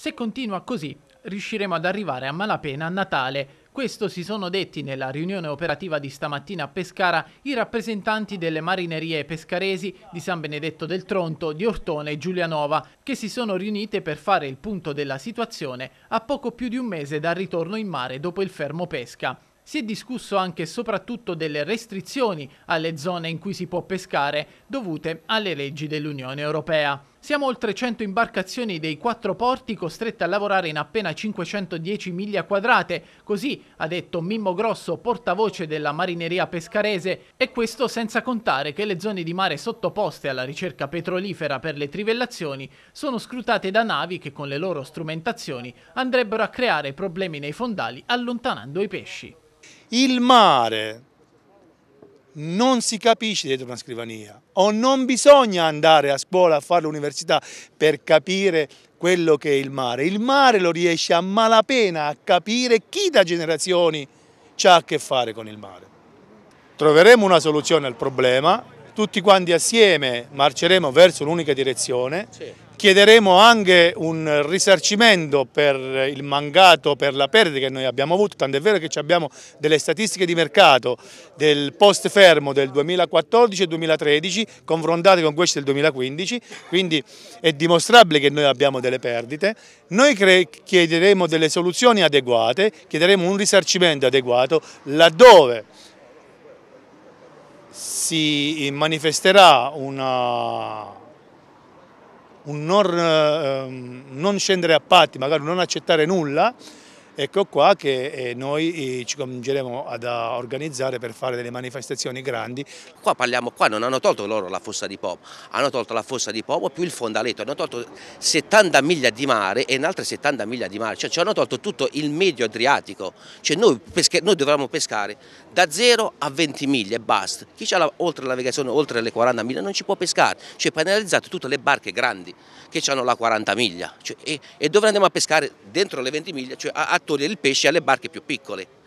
Se continua così, riusciremo ad arrivare a malapena a Natale. Questo si sono detti nella riunione operativa di stamattina a Pescara i rappresentanti delle marinerie pescaresi di San Benedetto del Tronto, di Ortone e Giulianova, che si sono riunite per fare il punto della situazione a poco più di un mese dal ritorno in mare dopo il fermo pesca. Si è discusso anche e soprattutto delle restrizioni alle zone in cui si può pescare dovute alle leggi dell'Unione Europea. Siamo oltre 100 imbarcazioni dei quattro porti costrette a lavorare in appena 510 miglia quadrate, così ha detto Mimmo Grosso, portavoce della marineria pescarese, e questo senza contare che le zone di mare sottoposte alla ricerca petrolifera per le trivellazioni sono scrutate da navi che con le loro strumentazioni andrebbero a creare problemi nei fondali allontanando i pesci. Il mare non si capisce dietro una scrivania o non bisogna andare a scuola a fare l'università per capire quello che è il mare. Il mare lo riesce a malapena a capire chi da generazioni ha a che fare con il mare. Troveremo una soluzione al problema, tutti quanti assieme marceremo verso un'unica direzione Chiederemo anche un risarcimento per il mancato, per la perdita che noi abbiamo avuto, tant'è vero che abbiamo delle statistiche di mercato del post fermo del 2014 e 2013 confrontate con queste del 2015, quindi è dimostrabile che noi abbiamo delle perdite. Noi chiederemo delle soluzioni adeguate, chiederemo un risarcimento adeguato laddove si manifesterà una un non, eh, ehm, non scendere a patti, magari non accettare nulla, Ecco qua che eh, noi eh, ci cominceremo ad organizzare per fare delle manifestazioni grandi. Qua parliamo, qua non hanno tolto loro la fossa di Pomo, hanno tolto la fossa di Pomo più il fondaletto, hanno tolto 70 miglia di mare e altre 70 miglia di mare, cioè ci hanno tolto tutto il medio adriatico, cioè noi, pesche, noi dovremmo pescare da 0 a 20 miglia e basta, chi ha la, oltre la navigazione, oltre le 40 miglia non ci può pescare, cioè penalizzato tutte le barche grandi che hanno la 40 miglia cioè, e, e dove andiamo a pescare dentro le 20 miglia, cioè a, a produttori del pesce alle barche più piccole.